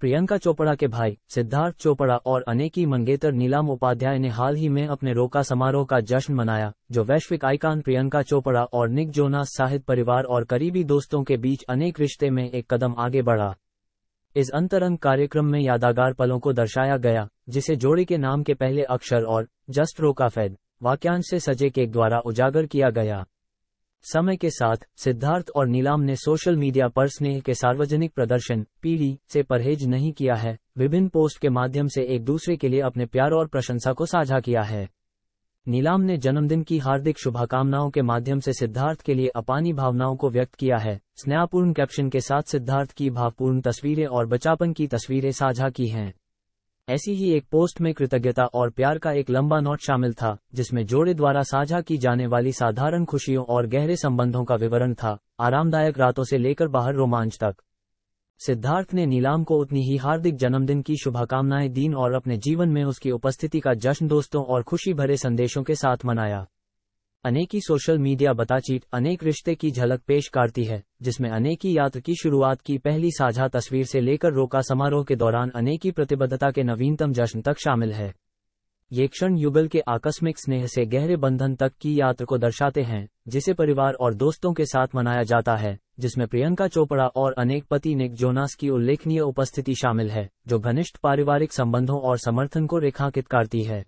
प्रियंका चोपड़ा के भाई सिद्धार्थ चोपड़ा और अनेकी मंगेतर नीलाम उपाध्याय ने हाल ही में अपने रोका समारोह का जश्न मनाया जो वैश्विक आइकान प्रियंका चोपड़ा और निक जोनास साहित परिवार और करीबी दोस्तों के बीच अनेक रिश्ते में एक कदम आगे बढ़ा इस अंतरंग कार्यक्रम में यादागार पलों को दर्शाया गया जिसे जोड़ी के नाम के पहले अक्षर और जस्ट रोका फैद वाक्यांश से सजे केक द्वारा उजागर किया गया समय के साथ सिद्धार्थ और नीलाम ने सोशल मीडिया पर स्नेह के सार्वजनिक प्रदर्शन पीढ़ी से परहेज नहीं किया है विभिन्न पोस्ट के माध्यम से एक दूसरे के लिए अपने प्यार और प्रशंसा को साझा किया है नीलाम ने जन्मदिन की हार्दिक शुभकामनाओं के माध्यम से सिद्धार्थ के लिए अपानी भावनाओं को व्यक्त किया है स्नेहापूर्ण कैप्शन के साथ सिद्धार्थ की भावपूर्ण तस्वीरें और बचापन की तस्वीरें साझा की हैं ऐसी ही एक पोस्ट में कृतज्ञता और प्यार का एक लंबा नोट शामिल था जिसमें जोड़े द्वारा साझा की जाने वाली साधारण खुशियों और गहरे संबंधों का विवरण था आरामदायक रातों से लेकर बाहर रोमांच तक सिद्धार्थ ने नीलाम को उतनी ही हार्दिक जन्मदिन की शुभकामनाएं दीन और अपने जीवन में उसकी उपस्थिति का जश्न दोस्तों और खुशी भरे संदेशों के साथ मनाया अनेकी सोशल मीडिया बताचीट अनेक रिश्ते की झलक पेश करती है जिसमें अनेकी यात्रा की शुरुआत की पहली साझा तस्वीर से लेकर रोका समारोह के दौरान अनेकी प्रतिबद्धता के नवीनतम जश्न तक शामिल है ये क्षण युगल के आकस्मिक स्नेह से गहरे बंधन तक की यात्रा को दर्शाते हैं जिसे परिवार और दोस्तों के साथ मनाया जाता है जिसमें प्रियंका चोपड़ा और अनेक पति निक जोनास की उल्लेखनीय उपस्थिति शामिल है जो घनिष्ठ पारिवारिक संबंधों और समर्थन को रेखांकित करती है